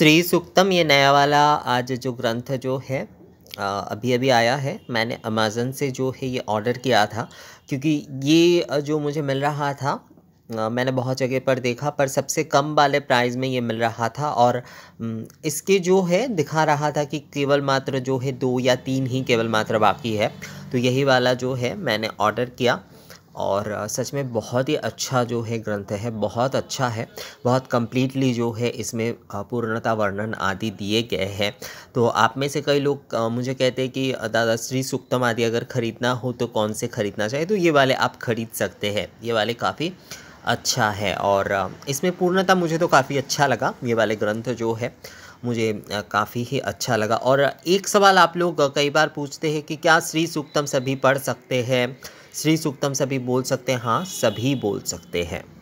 श्री सुक्तम ये नया वाला आज जो ग्रंथ जो है अभी अभी आया है मैंने अमेज़न से जो है ये ऑर्डर किया था क्योंकि ये जो मुझे मिल रहा था मैंने बहुत जगह पर देखा पर सबसे कम वाले प्राइस में ये मिल रहा था और इसके जो है दिखा रहा था कि केवल मात्र जो है दो या तीन ही केवल मात्र बाकी है तो यही वाला जो है मैंने ऑर्डर किया और सच में बहुत ही अच्छा जो है ग्रंथ है बहुत अच्छा है बहुत कम्प्लीटली जो है इसमें पूर्णता वर्णन आदि दिए गए हैं तो आप में से कई लोग मुझे कहते हैं कि दादा श्री सुक्तम आदि अगर ख़रीदना हो तो कौन से ख़रीदना चाहिए तो ये वाले आप ख़रीद सकते हैं ये वाले काफ़ी अच्छा है और इसमें पूर्णता मुझे तो काफ़ी अच्छा लगा ये वाले ग्रंथ जो है मुझे काफ़ी ही अच्छा लगा और एक सवाल आप लोग कई बार पूछते हैं कि क्या श्री सूक्तम सभी पढ़ सकते हैं श्री सूक्तम सभी बोल सकते हैं हाँ सभी बोल सकते हैं